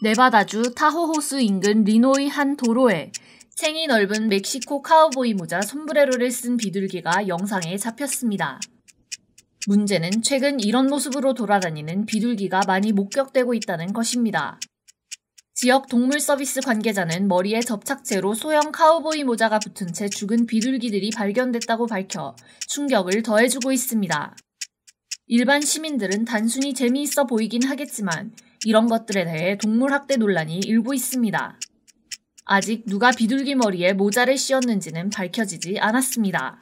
네바다주 타호호수 인근 리노이 한 도로에 챙이 넓은 멕시코 카우보이 모자 솜브레로를 쓴 비둘기가 영상에 잡혔습니다. 문제는 최근 이런 모습으로 돌아다니는 비둘기가 많이 목격되고 있다는 것입니다. 지역 동물 서비스 관계자는 머리에 접착제로 소형 카우보이 모자가 붙은 채 죽은 비둘기들이 발견됐다고 밝혀 충격을 더해주고 있습니다. 일반 시민들은 단순히 재미있어 보이긴 하겠지만 이런 것들에 대해 동물학대 논란이 일고 있습니다. 아직 누가 비둘기 머리에 모자를 씌웠는지는 밝혀지지 않았습니다.